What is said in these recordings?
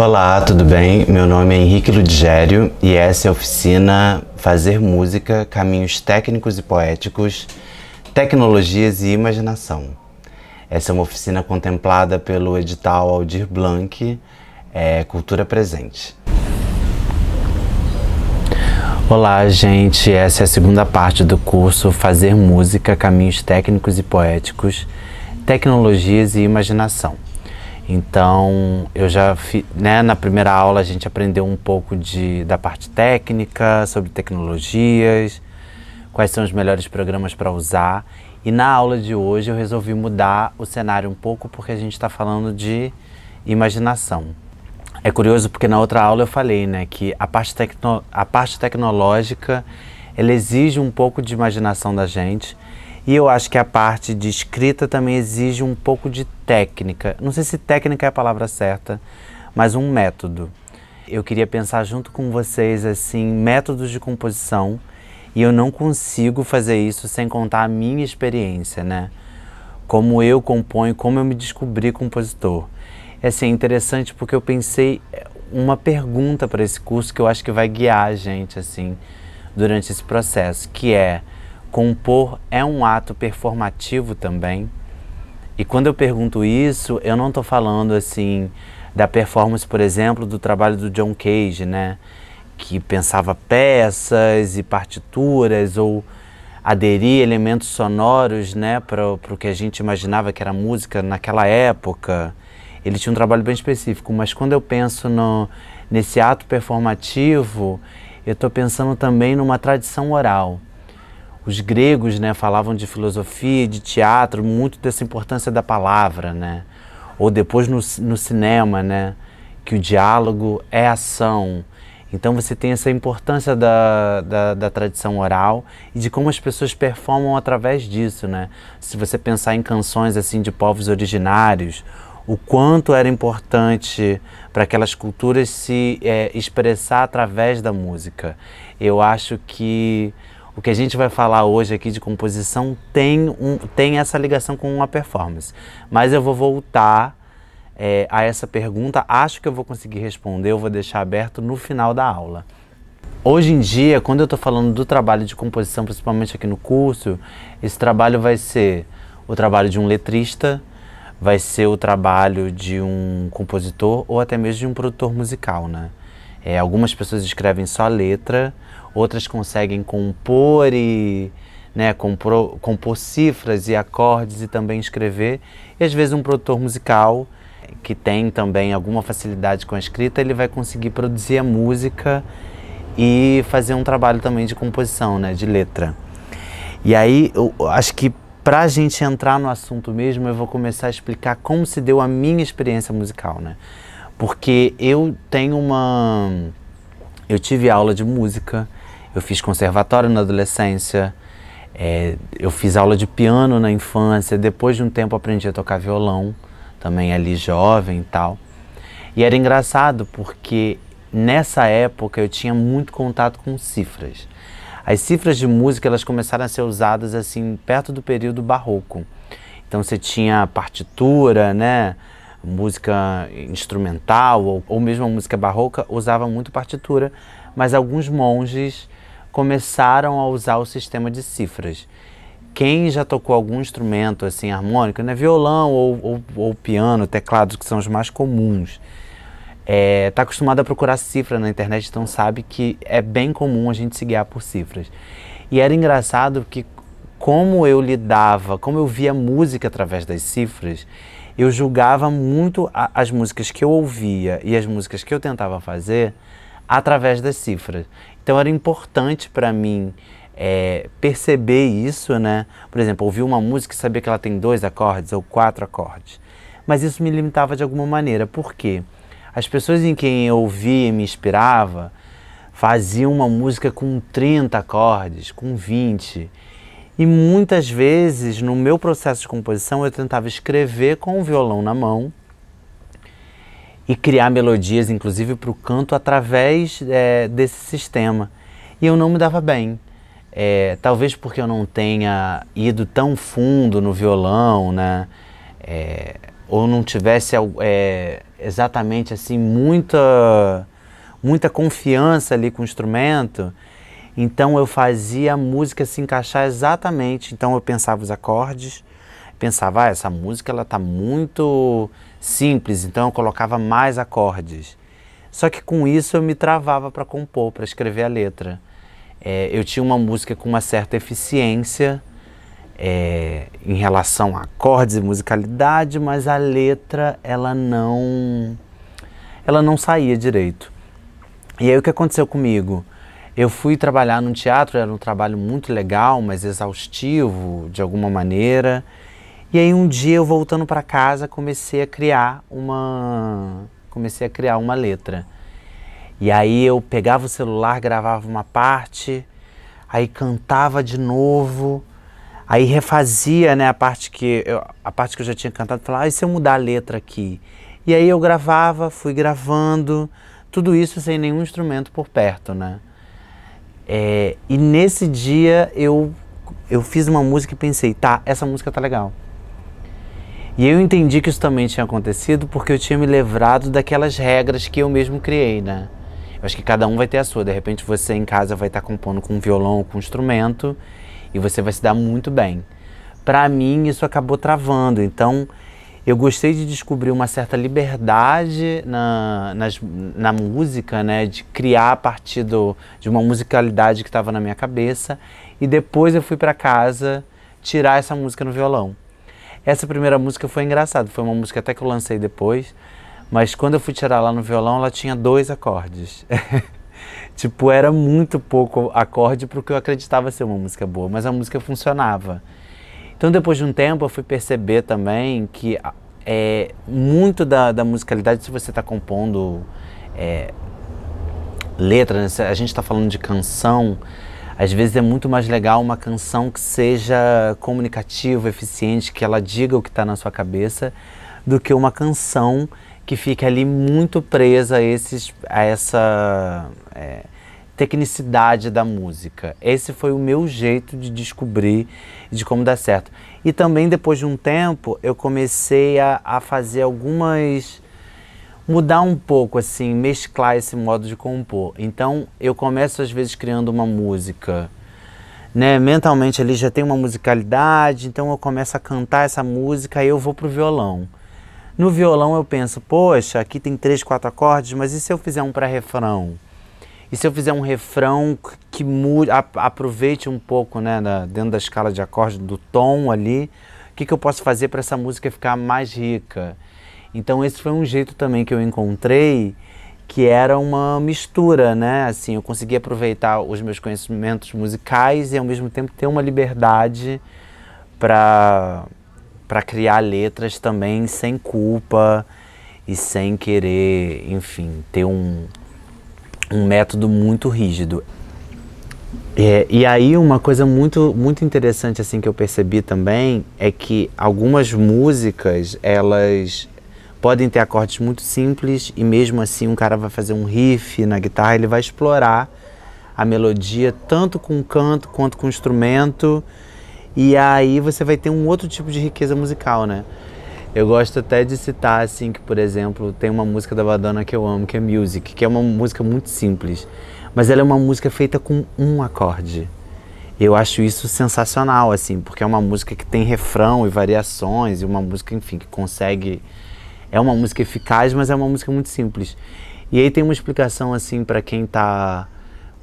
Olá, tudo bem? Meu nome é Henrique Ludgério e essa é a oficina Fazer Música, Caminhos Técnicos e Poéticos, Tecnologias e Imaginação. Essa é uma oficina contemplada pelo edital Aldir Blanc, é, Cultura Presente. Olá, gente. Essa é a segunda parte do curso Fazer Música, Caminhos Técnicos e Poéticos, Tecnologias e Imaginação. Então, eu já fi, né, na primeira aula a gente aprendeu um pouco de, da parte técnica, sobre tecnologias, quais são os melhores programas para usar. E na aula de hoje eu resolvi mudar o cenário um pouco porque a gente está falando de imaginação. É curioso porque na outra aula eu falei né, que a parte, tecno, a parte tecnológica ela exige um pouco de imaginação da gente, e eu acho que a parte de escrita também exige um pouco de técnica. Não sei se técnica é a palavra certa, mas um método. Eu queria pensar junto com vocês assim, métodos de composição, e eu não consigo fazer isso sem contar a minha experiência, né? Como eu componho, como eu me descobri compositor. É, assim, é interessante porque eu pensei eh, uma pergunta para esse curso que eu acho que vai guiar a gente assim durante esse processo, que é Compor é um ato performativo também. E quando eu pergunto isso, eu não estou falando assim da performance, por exemplo, do trabalho do John Cage, né? Que pensava peças e partituras ou aderia elementos sonoros, né, para o que a gente imaginava que era música naquela época. Ele tinha um trabalho bem específico, mas quando eu penso no, nesse ato performativo, eu estou pensando também numa tradição oral os gregos né, falavam de filosofia, de teatro, muito dessa importância da palavra, né? Ou depois no, no cinema, né? Que o diálogo é ação. Então você tem essa importância da, da, da, tradição oral e de como as pessoas performam através disso, né? Se você pensar em canções assim de povos originários, o quanto era importante para aquelas culturas se é, expressar através da música. Eu acho que o que a gente vai falar hoje aqui de composição tem, um, tem essa ligação com a performance. Mas eu vou voltar é, a essa pergunta, acho que eu vou conseguir responder, eu vou deixar aberto no final da aula. Hoje em dia, quando eu estou falando do trabalho de composição, principalmente aqui no curso, esse trabalho vai ser o trabalho de um letrista, vai ser o trabalho de um compositor ou até mesmo de um produtor musical, né? É, algumas pessoas escrevem só letra, outras conseguem compor e né, compor, compor cifras e acordes e também escrever. E às vezes um produtor musical que tem também alguma facilidade com a escrita, ele vai conseguir produzir a música e fazer um trabalho também de composição, né, de letra. E aí, eu acho que para a gente entrar no assunto mesmo, eu vou começar a explicar como se deu a minha experiência musical, né? porque eu tenho uma. Eu tive aula de música, eu fiz conservatório na adolescência, é, eu fiz aula de piano na infância, depois de um tempo aprendi a tocar violão, também ali jovem e tal. E era engraçado porque nessa época eu tinha muito contato com cifras. As cifras de música elas começaram a ser usadas assim perto do período barroco. Então você tinha partitura, né? música instrumental ou, ou mesmo a música barroca usava muito partitura, mas alguns monges começaram a usar o sistema de cifras. Quem já tocou algum instrumento assim harmônico, né, violão ou, ou, ou piano, teclados que são os mais comuns, está é, tá acostumado a procurar cifra na internet, então sabe que é bem comum a gente se guiar por cifras. E era engraçado que como eu lidava, como eu via música através das cifras, eu julgava muito a, as músicas que eu ouvia e as músicas que eu tentava fazer através das cifras. Então era importante para mim é, perceber isso, né? Por exemplo, ouvir uma música e saber que ela tem dois acordes ou quatro acordes. Mas isso me limitava de alguma maneira. Por quê? As pessoas em quem eu ouvia e me inspirava faziam uma música com 30 acordes, com 20. E muitas vezes, no meu processo de composição, eu tentava escrever com o violão na mão e criar melodias, inclusive para o canto, através é, desse sistema. E eu não me dava bem. É, talvez porque eu não tenha ido tão fundo no violão, né? É, ou não tivesse é, exatamente assim muita muita confiança ali com o instrumento então eu fazia a música se encaixar exatamente. Então eu pensava os acordes, pensava, ah, essa música ela tá muito simples, então eu colocava mais acordes. Só que com isso eu me travava para compor, para escrever a letra. É, eu tinha uma música com uma certa eficiência é, em relação a acordes e musicalidade, mas a letra ela não, ela não saía direito. E aí o que aconteceu comigo? Eu fui trabalhar num teatro, era um trabalho muito legal, mas exaustivo de alguma maneira. E aí um dia eu voltando para casa comecei a criar uma comecei a criar uma letra. E aí eu pegava o celular, gravava uma parte, aí cantava de novo, aí refazia, né, a parte que eu, a parte que eu já tinha cantado, falava, ah, e se eu mudar a letra aqui? E aí eu gravava, fui gravando, tudo isso sem nenhum instrumento por perto, né? É, e nesse dia eu, eu fiz uma música e pensei, tá, essa música tá legal. E eu entendi que isso também tinha acontecido porque eu tinha me livrado daquelas regras que eu mesmo criei, né? Eu acho que cada um vai ter a sua. De repente você em casa vai estar tá compondo com um violão ou com um instrumento e você vai se dar muito bem. Para mim isso acabou travando. Então eu gostei de descobrir uma certa liberdade na, nas, na música, né? De criar a partir do, de uma musicalidade que estava na minha cabeça. E depois eu fui para casa tirar essa música no violão. Essa primeira música foi engraçada, foi uma música até que eu lancei depois, mas quando eu fui tirar lá no violão, ela tinha dois acordes. tipo, era muito pouco acorde para o que eu acreditava ser uma música boa, mas a música funcionava. Então, depois de um tempo, eu fui perceber também que ah, é, muito da, da musicalidade, se você está compondo é, né? a gente está falando de canção, às vezes é muito mais legal uma canção que seja comunicativa, eficiente, que ela diga o que está na sua cabeça, do que uma canção que fica ali muito presa a, esses, a essa. É, tecnicidade da música. Esse foi o meu jeito de descobrir de como dar certo. E também depois de um tempo eu comecei a, a fazer algumas mudar um pouco assim, mesclar esse modo de compor. Então eu começo às vezes criando uma música né, mentalmente ali já tem uma musicalidade, então eu começo a cantar essa música e eu vou pro violão. No violão eu penso, poxa, aqui tem três, quatro acordes, mas e se eu fizer um para refrão? E se eu fizer um refrão que mude, aproveite um pouco, né, na, dentro da escala de acordes do tom ali, o que, que eu posso fazer para essa música ficar mais rica? Então esse foi um jeito também que eu encontrei que era uma mistura, né? Assim, eu consegui aproveitar os meus conhecimentos musicais e ao mesmo tempo ter uma liberdade para para criar letras também sem culpa e sem querer, enfim, ter um um método muito rígido. É, e aí uma coisa muito muito interessante assim que eu percebi também é que algumas músicas elas podem ter acordes muito simples e mesmo assim um cara vai fazer um riff na guitarra ele vai explorar a melodia tanto com canto quanto com instrumento e aí você vai ter um outro tipo de riqueza musical né eu gosto até de citar, assim, que, por exemplo, tem uma música da Madonna que eu amo, que é Music, que é uma música muito simples, mas ela é uma música feita com um acorde. Eu acho isso sensacional, assim, porque é uma música que tem refrão e variações, e uma música, enfim, que consegue. É uma música eficaz, mas é uma música muito simples. E aí tem uma explicação, assim, para quem está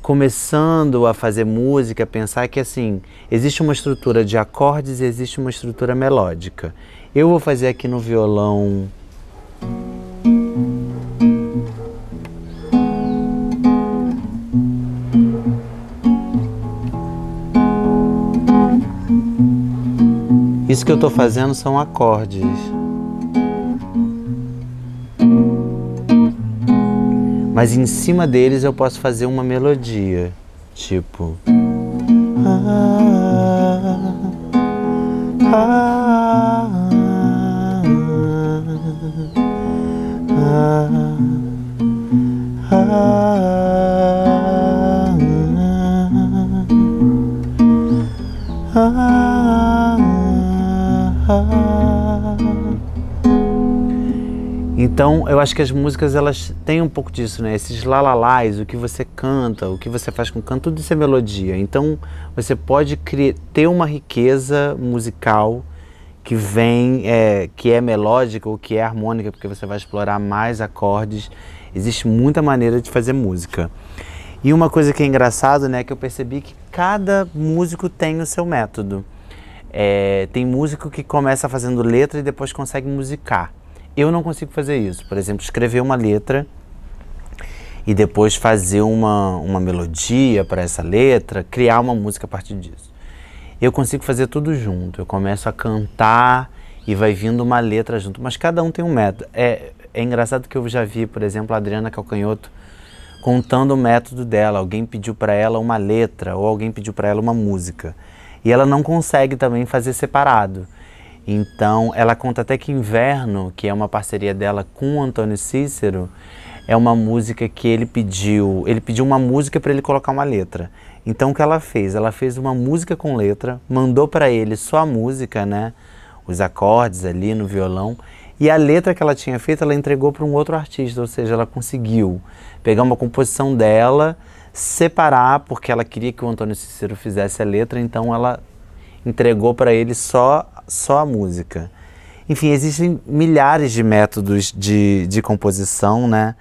começando a fazer música, pensar que assim, existe uma estrutura de acordes e existe uma estrutura melódica. Eu vou fazer aqui no violão. Isso que eu estou fazendo são acordes. mas em cima deles eu posso fazer uma melodia, tipo. Ah, ah, ah, ah Então, eu acho que as músicas elas têm um pouco disso, né? Esses lalalás, o que você canta, o que você faz com canto, tudo isso é melodia. Então, você pode criar, ter uma riqueza musical que vem, é, que é melódica ou que é harmônica, porque você vai explorar mais acordes. Existe muita maneira de fazer música. E uma coisa que é engraçado, né, é que eu percebi que cada músico tem o seu método. É, tem músico que começa fazendo letra e depois consegue musicar. Eu não consigo fazer isso. Por exemplo, escrever uma letra e depois fazer uma, uma melodia para essa letra, criar uma música a partir disso. Eu consigo fazer tudo junto. Eu começo a cantar e vai vindo uma letra junto, mas cada um tem um método. É, é engraçado que eu já vi, por exemplo, a Adriana Calcanhoto contando o método dela. Alguém pediu para ela uma letra ou alguém pediu para ela uma música. E ela não consegue também fazer separado. Então, ela conta até que Inverno, que é uma parceria dela com o Antônio Cícero, é uma música que ele pediu. Ele pediu uma música para ele colocar uma letra. Então, o que ela fez? Ela fez uma música com letra, mandou para ele só a música, né? Os acordes ali no violão. E a letra que ela tinha feito, ela entregou para um outro artista, ou seja, ela conseguiu pegar uma composição dela, separar, porque ela queria que o Antônio Cícero fizesse a letra, então ela entregou para ele só só a música. Enfim, existem milhares de métodos de, de composição, né?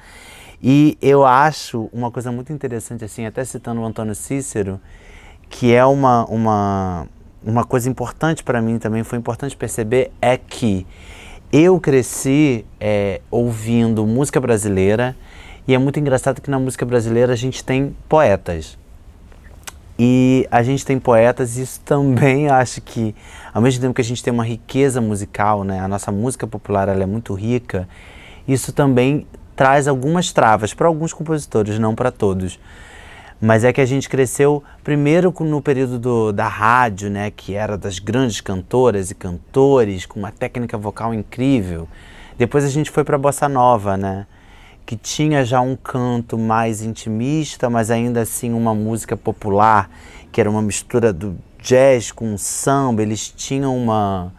E eu acho uma coisa muito interessante, assim, até citando o Antônio Cícero, que é uma, uma, uma coisa importante para mim também, foi importante perceber, é que eu cresci é, ouvindo música brasileira e é muito engraçado que na música brasileira a gente tem poetas. E a gente tem poetas, e isso também acho que, ao mesmo tempo que a gente tem uma riqueza musical, né, a nossa música popular ela é muito rica, isso também traz algumas travas para alguns compositores, não para todos. Mas é que a gente cresceu primeiro no período do, da rádio, né, que era das grandes cantoras e cantores, com uma técnica vocal incrível. Depois a gente foi para a bossa nova, né? que tinha já um canto mais intimista, mas ainda assim uma música popular, que era uma mistura do jazz com samba, eles tinham uma,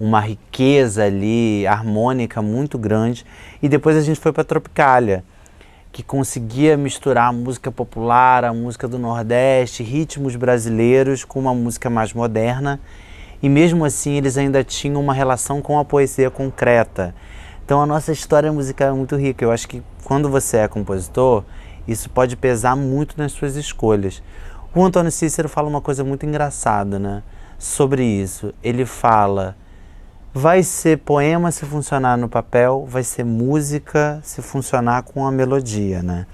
uma riqueza ali harmônica muito grande. E depois a gente foi para Tropicália, que conseguia misturar a música popular, a música do Nordeste, ritmos brasileiros com uma música mais moderna. E mesmo assim eles ainda tinham uma relação com a poesia concreta. Então a nossa história musical é muito rica. Eu acho que quando você é compositor, isso pode pesar muito nas suas escolhas. O Antônio Cícero fala uma coisa muito engraçada, né? Sobre isso. Ele fala: vai ser poema se funcionar no papel, vai ser música se funcionar com a melodia, né?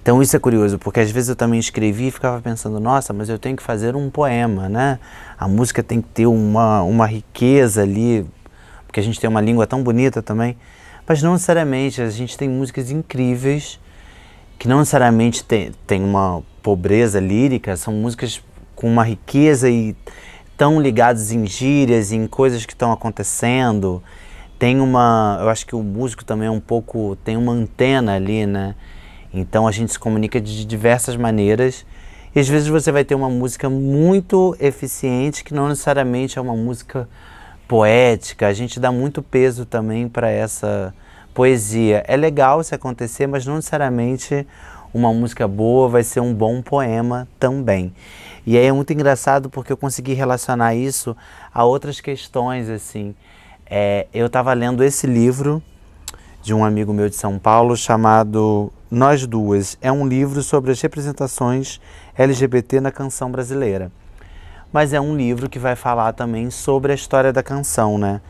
Então isso é curioso, porque às vezes eu também escrevi e ficava pensando, nossa, mas eu tenho que fazer um poema, né? A música tem que ter uma, uma riqueza ali porque a gente tem uma língua tão bonita também, mas não necessariamente, a gente tem músicas incríveis que não necessariamente tem, tem uma pobreza lírica, são músicas com uma riqueza e tão ligadas em gírias, em coisas que estão acontecendo. Tem uma, eu acho que o músico também é um pouco, tem uma antena ali, né? Então a gente se comunica de diversas maneiras. E às vezes você vai ter uma música muito eficiente que não necessariamente é uma música poética, a gente dá muito peso também para essa poesia. É legal se acontecer, mas não necessariamente uma música boa vai ser um bom poema também. E aí é muito engraçado porque eu consegui relacionar isso a outras questões, assim. É, eu estava lendo esse livro de um amigo meu de São Paulo chamado Nós Duas. É um livro sobre as representações LGBT na canção brasileira mas é um livro que vai falar também sobre a história da canção, né?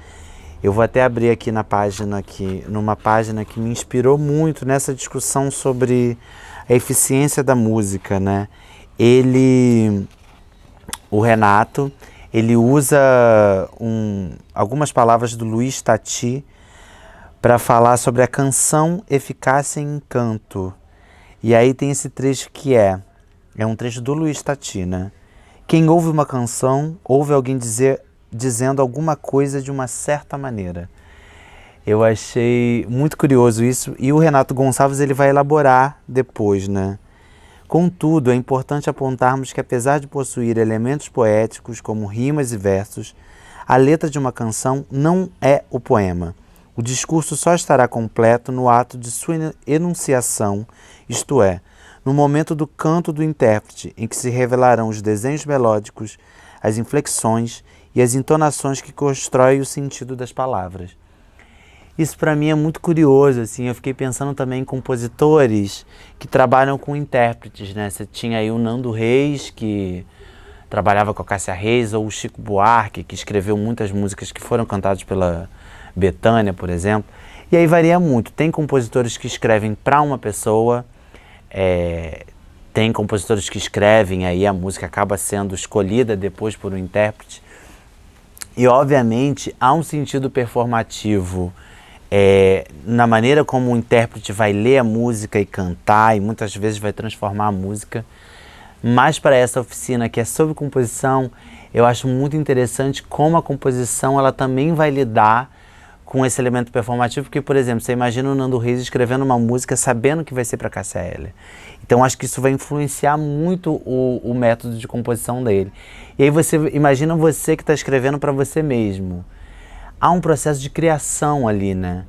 Eu vou até abrir aqui na página que numa página que me inspirou muito nessa discussão sobre a eficiência da música, né? Ele o Renato, ele usa um, algumas palavras do Luiz Tati para falar sobre a canção Eficácia em canto. E aí tem esse trecho que é, é um trecho do Luiz Tati, né? Quem ouve uma canção, ouve alguém dizer, dizendo alguma coisa de uma certa maneira. Eu achei muito curioso isso e o Renato Gonçalves ele vai elaborar depois, né? Contudo, é importante apontarmos que apesar de possuir elementos poéticos como rimas e versos, a letra de uma canção não é o poema. O discurso só estará completo no ato de sua enunciação, isto é, no momento do canto do intérprete, em que se revelarão os desenhos melódicos, as inflexões e as entonações que constroem o sentido das palavras. Isso para mim é muito curioso, assim, eu fiquei pensando também em compositores que trabalham com intérpretes, né? Você tinha aí o Nando Reis, que trabalhava com a Cássia Reis, ou o Chico Buarque, que escreveu muitas músicas que foram cantadas pela Betânia, por exemplo. E aí varia muito. Tem compositores que escrevem para uma pessoa, é, tem compositores que escrevem, aí a música acaba sendo escolhida depois por um intérprete. E, obviamente, há um sentido performativo é, na maneira como o intérprete vai ler a música e cantar, e muitas vezes vai transformar a música. Mas para essa oficina que é sobre composição, eu acho muito interessante como a composição ela também vai lidar com esse elemento performativo, porque, por exemplo, você imagina o Nando Reis escrevendo uma música sabendo que vai ser para KCL. Então, acho que isso vai influenciar muito o, o, método de composição dele. E aí você imagina você que está escrevendo para você mesmo. Há um processo de criação ali, né?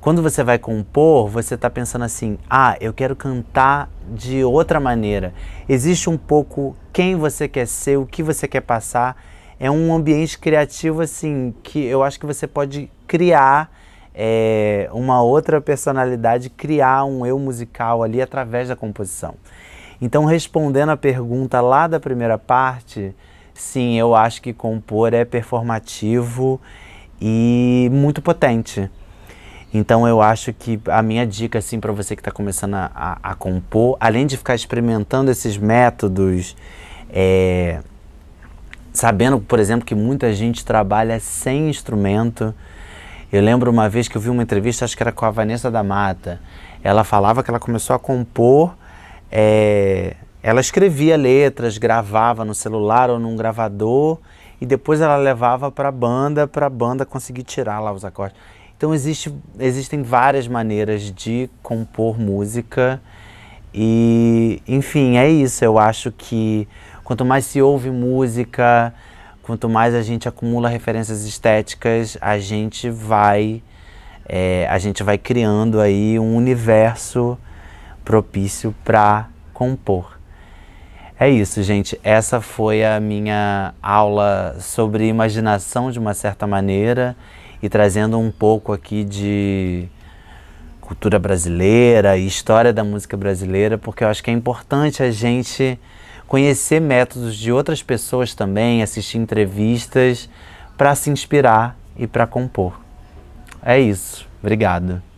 Quando você vai compor, você está pensando assim: ah, eu quero cantar de outra maneira. Existe um pouco quem você quer ser, o que você quer passar. É um ambiente criativo assim que eu acho que você pode criar é, uma outra personalidade, criar um eu musical ali através da composição. Então, respondendo a pergunta lá da primeira parte, sim, eu acho que compor é performativo e muito potente. Então eu acho que a minha dica assim para você que está começando a, a, a, compor, além de ficar experimentando esses métodos, é, sabendo, por exemplo, que muita gente trabalha sem instrumento, eu lembro uma vez que eu vi uma entrevista, acho que era com a Vanessa da Mata. Ela falava que ela começou a compor, é, ela escrevia letras, gravava no celular ou num gravador e depois ela levava para a banda, para a banda conseguir tirar lá os acordes. Então existe, existem várias maneiras de compor música e, enfim, é isso. Eu acho que quanto mais se ouve música, quanto mais a gente acumula referências estéticas, a gente vai é, a gente vai criando aí um universo propício para compor. É isso, gente. Essa foi a minha aula sobre imaginação de uma certa maneira e trazendo um pouco aqui de cultura brasileira e história da música brasileira, porque eu acho que é importante a gente conhecer métodos de outras pessoas também, assistir entrevistas para se inspirar e para compor. É isso. Obrigado.